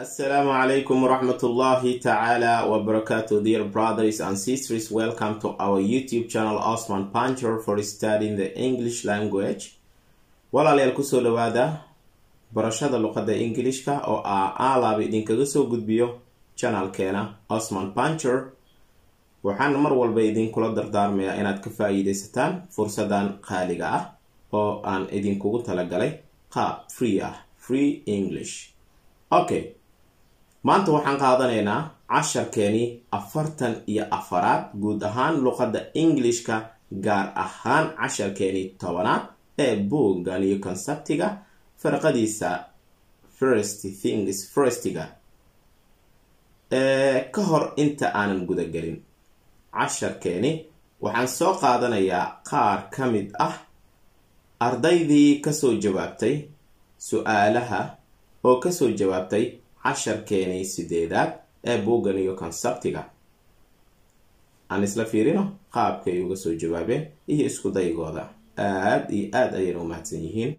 Assalamu calaykum rahmatullahi ta'ala wa barakatuh dear brothers and sisters welcome to our YouTube channel Osman Pancher for studying the English language walaalayaal kusoo dhawaada barashada luqadda ingilishka oo ah aalaab idinkaga soo gudbiyo janalkeena osman pancher waxaan mar walba idinkula dardaarmayaa inaad ka faa-iideysataan fursadan qaaliga ah oo aan idinkugu talagalay qaab free ah free english okay maanta waxaan qaadanaynaa casharkeeni afartan iyo afaraad guud ahaan luqadda englishka gaar ahaan casharkeeni tobanaad ee buugga new consabtiga farqadiisa first things firstga ka hor inta aanan gudagelin casharkeeni waxaan soo qaadanayaa qaar ka mid ah ardaydii kasoo jawaabtay su-aalaha oo kasoo jawaabtay casharkeenii sideedaad ee buuggan iyo konsabtiga aan isla fiirino qaabka uga soo jawaabeen iyo isku daygooda aada iyo aada ayayna u mahadsan yihiin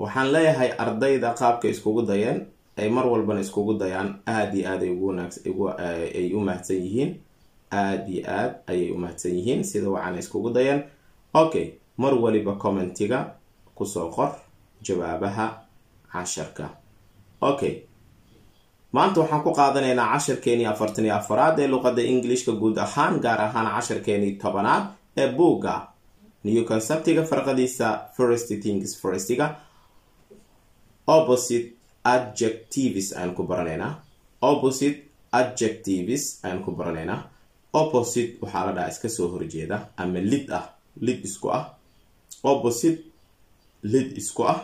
waxaan leeyahay ardayda qaabka iskugu dayeen ay mar walbana iskugu dayaan aada iyo aad ay eh, u mahadsan yihiin aada iyo aad ayay u mahadsan yihiin sida waxaana iskugu dayeen okay mar waliba commentiga kusoo qor jawaabaha casharka okay maanta waxaan ku qaadanaynaa casharkeenii afartan iyo afaraad ee luqada englishka guud ahaan gaar ahaan casharkeenii tobanaad ee buugga newconceptiga farqadiisa first things firstiga opposite adjectives ayaan ku baranaynaa opposite adjectives ayaan ku baranaynaa opposite waxaa la dhahaa iska soo horjeeda ama lid ah lid isku ah opposite lid isku ah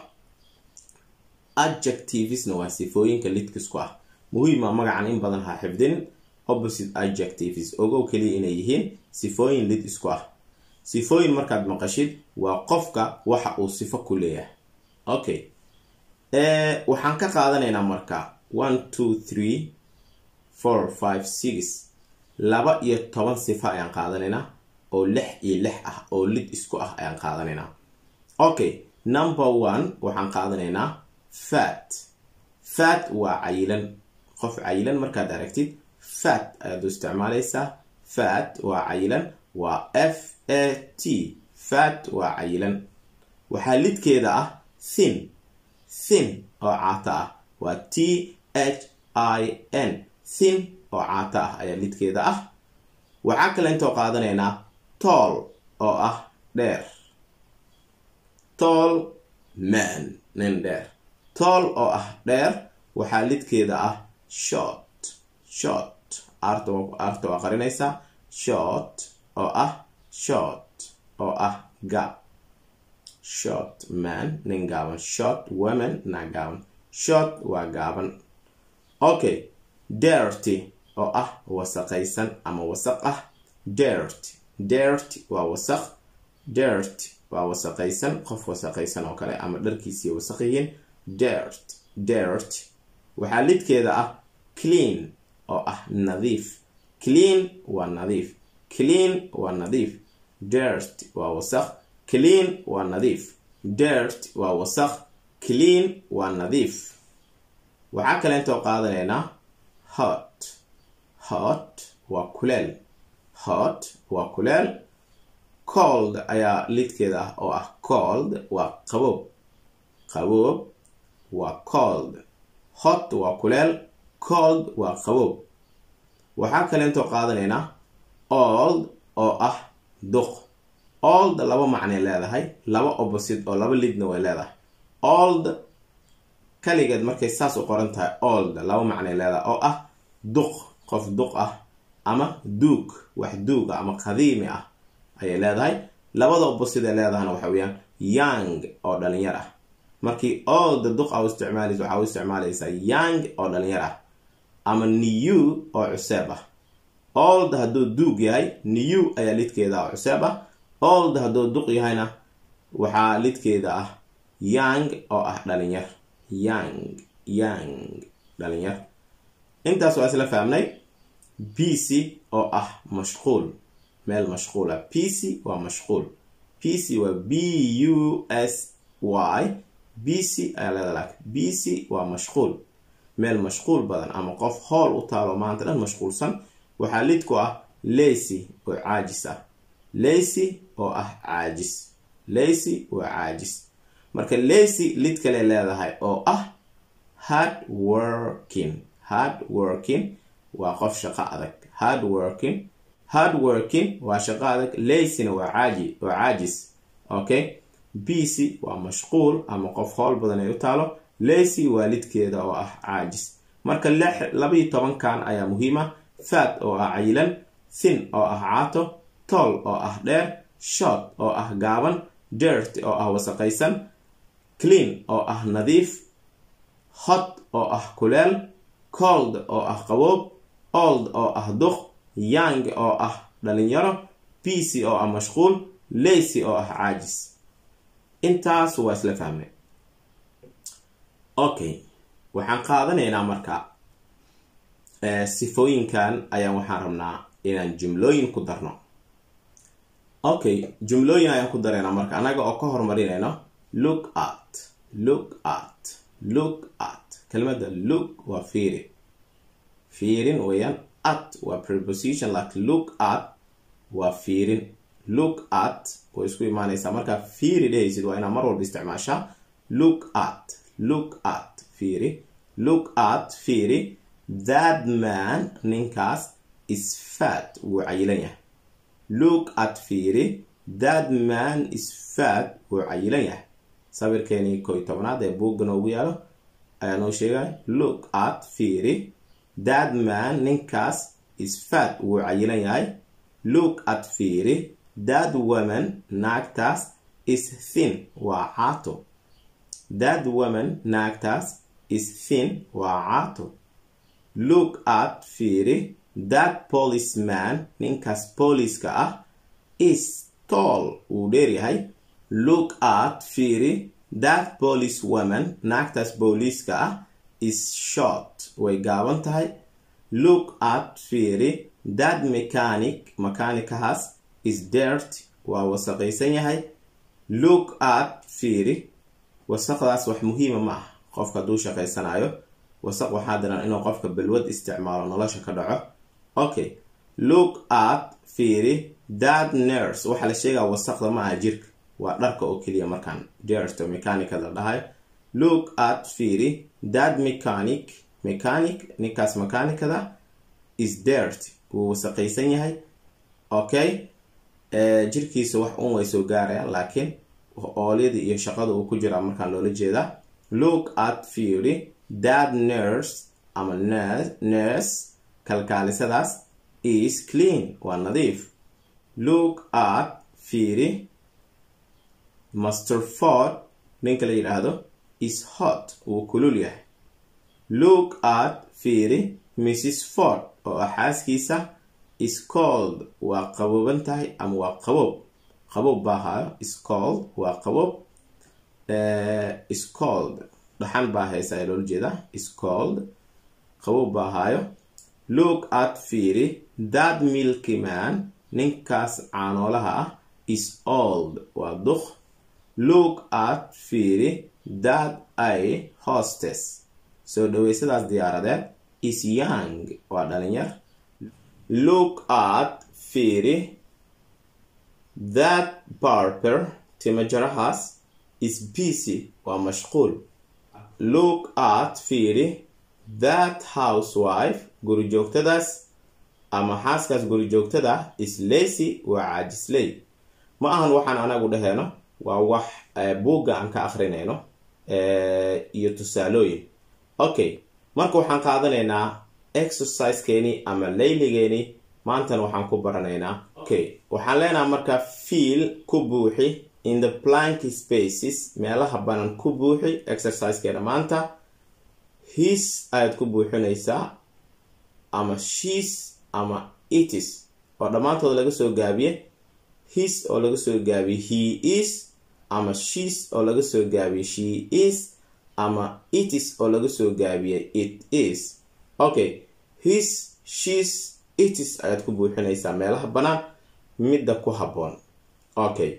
adjectivisna waa sifooyinka lidka isku ah muhiima ah, magacan in badan ha xifdin opposite adjectives ogow kaliya inay yihiin sifooyin lid isku ah sifooyin markaad maqashid waa qofka waxa uu sifo ku leeyahay okay Eh, waxaan ka qaadanaynaa marka one two three four five six laba iyo toban sifa ayaan qaadanaynaa oo lix iyo lix ah oo lid isku ah ayaan qaadanaynaa okay number one waxaan qaadanaynaa fat fat waa cayilan qof cayilan markaad aragtid fat ayaad u isticmaalaysaa fat waa cayilan waa f a t fat waa cayilan waxaa lidkeeda ah thin thin oo caata ah waa t h i n thin oo caata ah ayaa midkeeda ah waxaa kale intoo qaadanaynaa tool oo ah dheer tool man nin dheer tool oo ah dheer waxaa lidkeeda ah short short arta waa qarinaysaa short oo ah short oo ah gab short man nin gaaban short women na gaaban short waa gaaban okay dirty oo ah wasaqaysan ama wasaq ah dirty dirty waa wasaq dirty waa wasaqaysan qof wasaqaysan oo kale ama dharkiisii wasaq yihiin dirt dirt waxaa lidkeeda ah clean oo ah nadiif clean waa nadiif clean waa nadiif dirt waa wasaq clean waa nadiif dirt waa wasaq clean waa nadiif waxaa kale qaadanaynaa hot hot waa kuleel hot waa kuleel cold ayaa lidkeeda ah oo ah cold waa qaboob qaboob waa cold hot waa kuleel cold waa qaboob waxaa kaleentoo qaadanaynaa old oo ah duq old laba macnay leedahay laba opposite oo laba lidna way leedahay old kaligeed markay saas u qoran tahay old laba macnay leedahay oo ah duq qof duq ah ama duug wax duuga ah ama qadiimi ah ayay leedahay labada opposite ee leedahana waxa weeyaan young oo dhalinyar ah markii old duq a u isticmaalaysa waxaa u isticmaalaysaa young oo dhalinyar ah ama new oo cuseeb ah old hadduu duug yahay new ayaa lidkeeda oo cuseeb ah old hadduu duq yahayna waxaa lidkeeda ah yang oo ah dhalinyar yang yang dhalinyar intaas waa isla fahmnay c oo ah mashquul meel mashquula ah c waa mashquul c waa b u s y b c ayaa b c waa mashquul meel mashquul badan ama qof howl u taalo maanta dhan mashquulsan waxaa lidku ah lesi oo caajis ah leysi oo ah caajis leysi waa caajis marka leysi lid kale leedahay oo ah hardworking working hard working waa qof shaqo adag hard working hard working waa shaqo adag leysina waa caaji waa caajis okay bc waa mashquul ama qof howl badan ay u taalo leysi waa lidkeeda oo ah caajis marka lix labaiyo tobankan ayaa muhiima faad oo ah cayilan sin oo ah caato tall oo ah dheer short oo ah gaaban dirt oo ah wasaqaysan clean oo ah nadiif hot oo ah kuleel cold oo ah qaboob old oo ah duq young oo ah dhalinyaro bicy oo ah mashquul lacy oo ah caajis intaas waa isla fahmay okay waxaan qaadanaynaa marka sifooyinkan ayaan waxaan rabnaa inaan jimlooyin ku darno okay jumlooyin ayaan ku dareynaa marka annaga oo ka hormarinayno look at look at look at kelmada look waa fiiri fiirin weeyaan at waa preposition like look at waa fiirin look at way isku imaanaysaa markaa fiiri dhehaysid waa inaa mar walba isticmaashaa look at look at fiiri look at fiiri that man ninkaas is fat wuu cayilan yahay look at fiiri that man is fat wuu cayilan yahay sawirkeenii ko iyo tobnaad ee buuggan ugu yaalo ayaa noo sheegay look at fiiri that man ninkaas is fat wuu cayilan yahay look at fiiri that woman naagtaas is thin waa caato that woman naagtaas is thin waa caato look at fiiri that policeman ninkaas booliiska ah is tall wuu dheeryahay look at fiiri that police woman naagtaas booliiska ah is short way gaaban tahay look at fiiri that mechanic makaanikahaas is dirt waa wasaqaysan yahay look at fiiri wasaqdaas wax muhiima ma ah qofka hadduu shaqaysanayo wasaq waxaa daran inuu qofka balwad isticmaalo nolosha ka dhaco okay look at fiiri that nurse waxaa la sheegaa wasaqda ma aha jirka waa dharka oo keliya markaan derto mechanica la dhahay look at fiiri that mechanic mechanic ninkaas mechanicada is dert wuu wasaqaysan yahay okay eh, jirkiisa wax un way soo gaarayaan laakiin oolyada iyo shaqada uu ku jiraa markaan loola jeedaa look at fiiri that nurse ama nurse kalkaalisadaas is clean waa nadiif look at fiiri master ford ninka la yidhaahdo is hot wuu kulul yahay look at fiiri mrs ford oo ah xaaskiisa is cold waa qabooban tahay ama waa qaboob qaboob baa hayo iscold waa qaboob eh, iscold dhaxan baa haysaa loola jeeda iscold qaboob baa hayo loog aad fiiri that milky man ninkaas caanoolaha ah is old waa duq loog aad fiiri that i hostes soo dhaweysadaas diyaaradeed is young waa dhalinyar loog aad fiiri that barper timajarahaas is busy waa mashquul loog aad fiiri that housewife joogtadaas ama xaaskaas guri joogtada ah is isleysi waa caajisley ma ahan waxaan anagu dhaheeno waa wax eh, buugga aan ka akrinayno eh, iyo tusaalooyin okay marka waxaan qaadanaynaa exercisekeeni ama layligeeni maantana waxaan ku baranaynaa okay waxaan leenaha marka fiil ku buuxi in the plank spaces meelaha banan ku buuxi exercisekeena maanta his ayaad ku buuxinaysaa ama shiis ama itis oo dhammaantood laga soo gaabiye his oo laga soo gaabiye he is ama shiis oo laga soo gaabiye she is ama itis oo laga soo gaabiye it is okay his shiis itis ayaad ku buuxinaysaa meelaha banaan midda ku habboon okay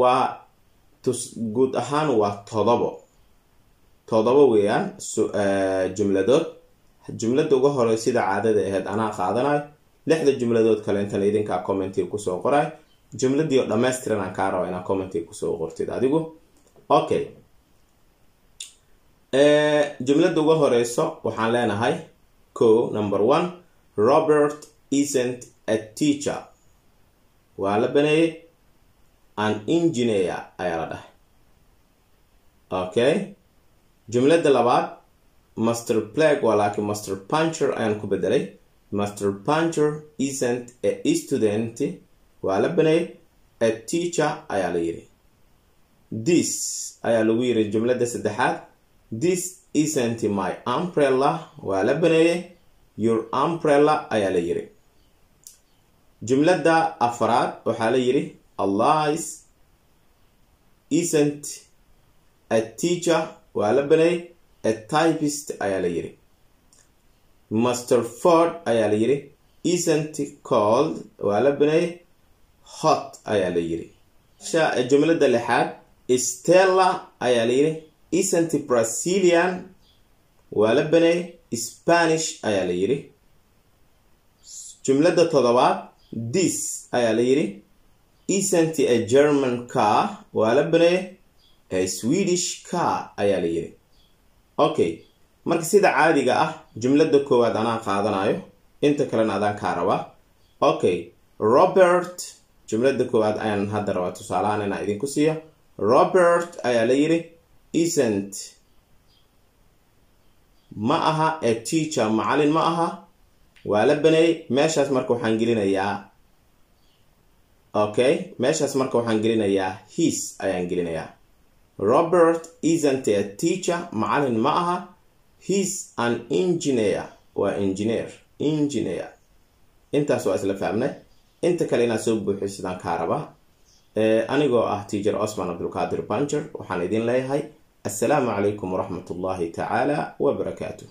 waa tus guud ahaan waa todobo toddoba weeyaan jumladood jumladda uga hore sida caadada aheyd anaa qaadanayo lixda jumladood kale idinkaa commenti kusoo qoray jumladii oo dhammaystiran aan kaa rabaa inaa commenti kusoo qortid adigu okay jumlada uga horeyso waxaan leenahay co number one robert isnt a teacher waa la baneeyay an engineer ayaa la dhahay okay jumladda labaad master plag waa laakiin master puncher ayaan ku bedelay master puncher isnt a e student waa la banay a teacher ayaa la yiri this ayaa lagu yiri jumladda saddexaad this isnt my umbrella waa la baneeyey your umbrella ayaa la yiri jumladda afaraad waxaa la yiri allahiis isnt a teacher waa la baneeyay a typist ayaa la yiri master ford ayaa la yiri esent cold waa la baneeyay hot ayaa la yiri jumladda lixaad stella ayaa la yiri esent brazilian waa la baneeyay spanish ayaa la yiri jumladda todobaad dis ayaa la yiri esent a german car waa la beney swedish car ayaa la yiri okay marka sida caadiga ah jumladda koowaad anaa qaadanayo inta kalena adaan kaa rabaa okay robert jumladda koowaad ayaan hadda rabaa tusaalahaan inaa idinku siiyo robert ayaa la yiri isnt ma aha ee teacher macalin ma aha waa la baneeyey meeshaas marka waxaan gelinayaa okay meeshaas marka waxaan gelinayaa hiis ayaan gelinayaa Robert isn't a teacher macalin ma aha he's an engineer waa engineer engineer intaas waa isla fahmnay inta kale inaad soo buuxi sidaan kaa rabaa anigoo ah tiijar osman cabdulqaadir banjer waxaan idin leeyahay assalaamu calaykum waraxmat ullaahi tacaala wa wabarakaatu